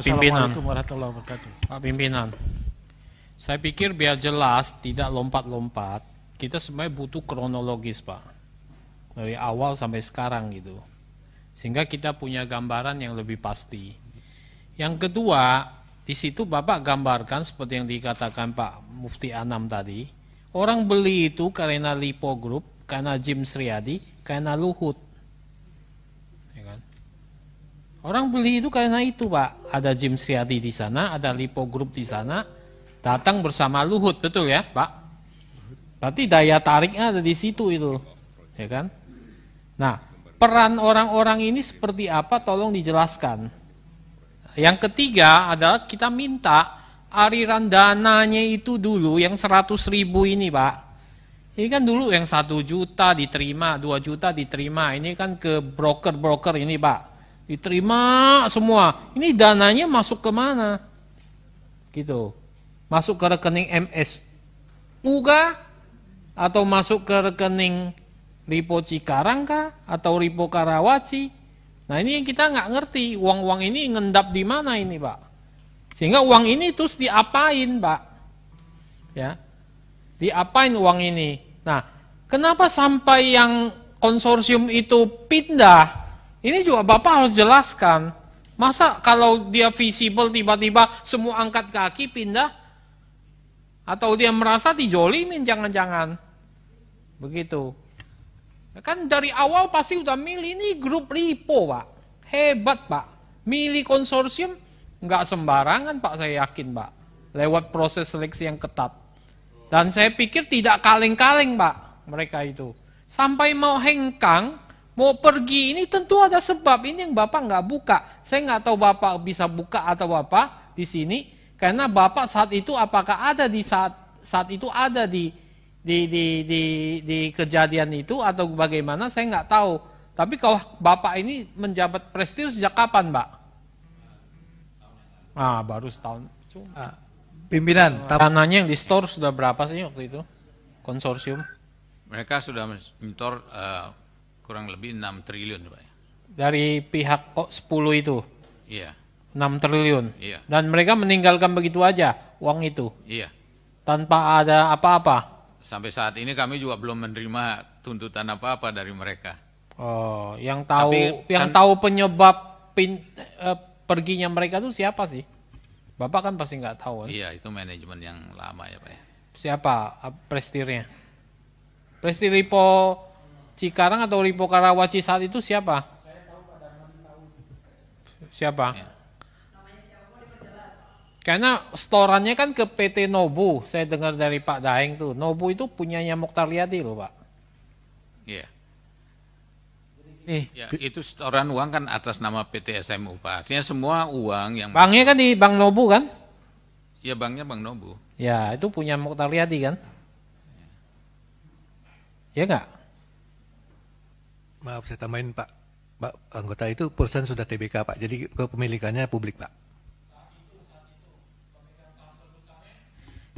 Pimpinan. Pak Pimpinan, saya pikir biar jelas, tidak lompat-lompat, kita sebenarnya butuh kronologis Pak. Dari awal sampai sekarang gitu. Sehingga kita punya gambaran yang lebih pasti. Yang kedua, di situ Bapak gambarkan seperti yang dikatakan Pak Mufti Anam tadi, orang beli itu karena Lipo Group, karena Jim Sriadi, karena Luhut Orang beli itu karena itu pak. Ada Jim Sriadi di sana, ada Lipo Group di sana. Datang bersama Luhut, betul ya pak? Berarti daya tariknya ada di situ itu, ya kan? Nah, peran orang-orang ini seperti apa? Tolong dijelaskan. Yang ketiga adalah kita minta aliran dananya itu dulu yang 100 ribu ini pak. Ini kan dulu yang satu juta diterima, dua juta diterima. Ini kan ke broker-broker ini pak Diterima semua. Ini dananya masuk ke mana? Gitu. Masuk ke rekening MS Uga atau masuk ke rekening Ripo Cikarang kah atau Ripo Karawaci? Nah, ini yang kita nggak ngerti. Uang-uang ini ngendap di mana ini, Pak? Sehingga uang ini terus diapain, Pak? Ya. Diapain uang ini? Nah, kenapa sampai yang konsorsium itu pindah ini juga Bapak harus jelaskan. Masa kalau dia visible tiba-tiba semua angkat kaki pindah? Atau dia merasa dijolimin jangan-jangan? Begitu. Kan dari awal pasti udah milih ini grup lipo Pak. Hebat Pak. Milih konsorsium nggak sembarangan Pak saya yakin Pak. Lewat proses seleksi yang ketat. Dan saya pikir tidak kaleng-kaleng Pak mereka itu. Sampai mau hengkang, Mau pergi ini tentu ada sebab. Ini yang Bapak nggak buka. Saya nggak tahu Bapak bisa buka atau Bapak di sini. Karena Bapak saat itu apakah ada di saat saat itu ada di di di di, di kejadian itu atau bagaimana saya nggak tahu. Tapi kalau Bapak ini menjabat presiden sejak kapan, Mbak? Ah, baru setahun. Cuma. Ah, pimpinan. Tanahnya yang di store sudah berapa sih waktu itu? Konsorsium. Mereka sudah mentor uh, eh, kurang lebih 6 triliun Pak. Ya? Dari pihak kok 10 itu? Iya. 6 triliun? Iya. Dan mereka meninggalkan begitu aja uang itu? Iya. Tanpa ada apa-apa? Sampai saat ini kami juga belum menerima tuntutan apa-apa dari mereka. Oh, yang tahu Tapi, yang kan, tahu penyebab pin, eh, perginya mereka itu siapa sih? Bapak kan pasti nggak tahu. Kan? Iya, itu manajemen yang lama ya Pak ya. Siapa eh, prestirnya? Prestir Lipo Cikarang atau Lipo Karawaci saat itu siapa? Siapa? Ya. Karena storannya kan ke PT Nobu, saya dengar dari Pak Daeng tuh. Nobu itu punyanya Mokhtar Liadi loh Pak. Iya. Nih, ya, itu storan uang kan atas nama PT SMU Pak. Artinya semua uang yang Banknya kan di Bank Nobu kan? Iya, banknya Bank Nobu. Ya, itu punya Mokhtar Liadi kan? Iya enggak? Maaf saya tambahin Pak. Pak anggota itu perusahaan sudah TBK Pak. Jadi kepemilikannya publik Pak.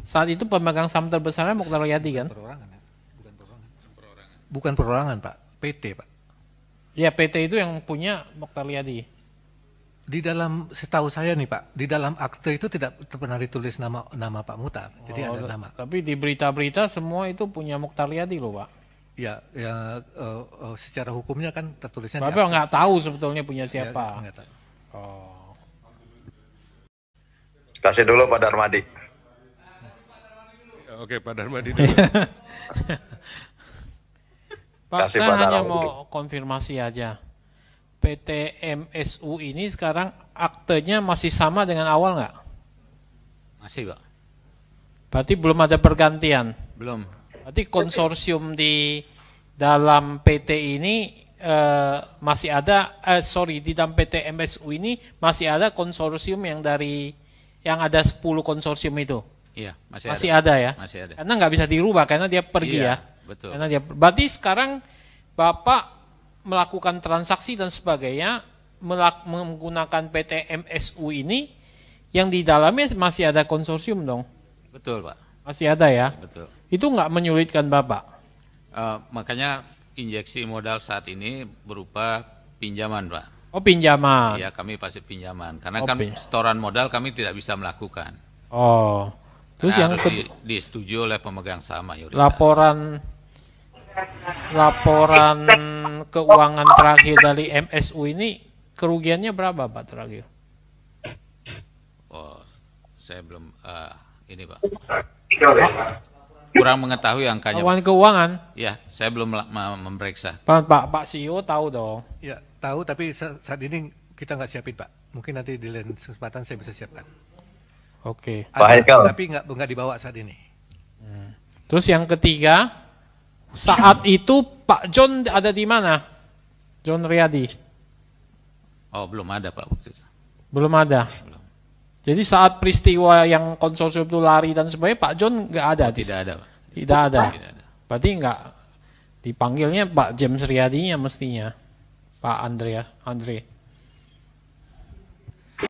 Saat itu pemegang saham terbesarnya Mukhtar Yadi kan? Perorangan ya? Bukan perorangan. perorangan. Bukan perorangan Pak. PT Pak. Ya PT itu yang punya Mukhtar Yadi. Di dalam setahu saya nih Pak, di dalam akte itu tidak pernah ditulis nama nama Pak Mutar. Jadi oh, ada nama. Tapi di berita-berita semua itu punya Mukhtar Yadi loh Pak. Ya, ya uh, uh, secara hukumnya kan tertulisnya. Bapak nggak tahu sebetulnya punya ya, siapa. Ya, tahu. Oh. Kasih dulu Pak Darmadi. Ya, oke, Pak Darmadi dulu. Pak, Kasih saya Pak hanya mau konfirmasi aja. PT MSU ini sekarang aktenya masih sama dengan awal nggak? Masih, Pak. Berarti belum ada pergantian? Belum. Berarti konsorsium di dalam PT ini uh, masih ada, uh, sorry, di dalam PT MSU ini masih ada konsorsium yang dari yang ada 10 konsorsium itu. Iya, masih, masih ada. ada ya. Masih ada. Karena nggak bisa dirubah karena dia pergi iya, ya. Betul. Karena dia berarti sekarang Bapak melakukan transaksi dan sebagainya melak, menggunakan PT MSU ini yang di dalamnya masih ada konsorsium dong. Betul, Pak. Masih ada ya. Betul itu nggak menyulitkan Bapak? Uh, makanya injeksi modal saat ini berupa pinjaman Pak. Oh pinjaman. Iya kami pasti pinjaman karena oh, kan pinjaman. setoran modal kami tidak bisa melakukan. Oh. Terus karena yang harus di, disetujui oleh pemegang saham mayoritas. Laporan laporan keuangan terakhir dari MSU ini kerugiannya berapa Pak terakhir? Oh, saya belum uh, ini Pak. Oh, kurang mengetahui angkanya. Kawan keuangan? Ya, saya belum memeriksa. Pak, Pak, Pak CEO tahu dong. Ya, tahu tapi saat ini kita nggak siapin Pak. Mungkin nanti di lain kesempatan saya bisa siapkan. Oke. Okay. Pak Haikal. Tapi nggak nggak dibawa saat ini. Hmm. Terus yang ketiga, saat itu Pak John ada di mana? John Riyadi. Oh, belum ada Pak Belum ada. Jadi saat peristiwa yang konsorsium itu lari dan sebagainya, Pak John nggak ada. Oh, tidak ada. Tidak ada. Tidak ada. Berarti nggak dipanggilnya Pak James Riyadinya mestinya, Pak Andrea, Andre.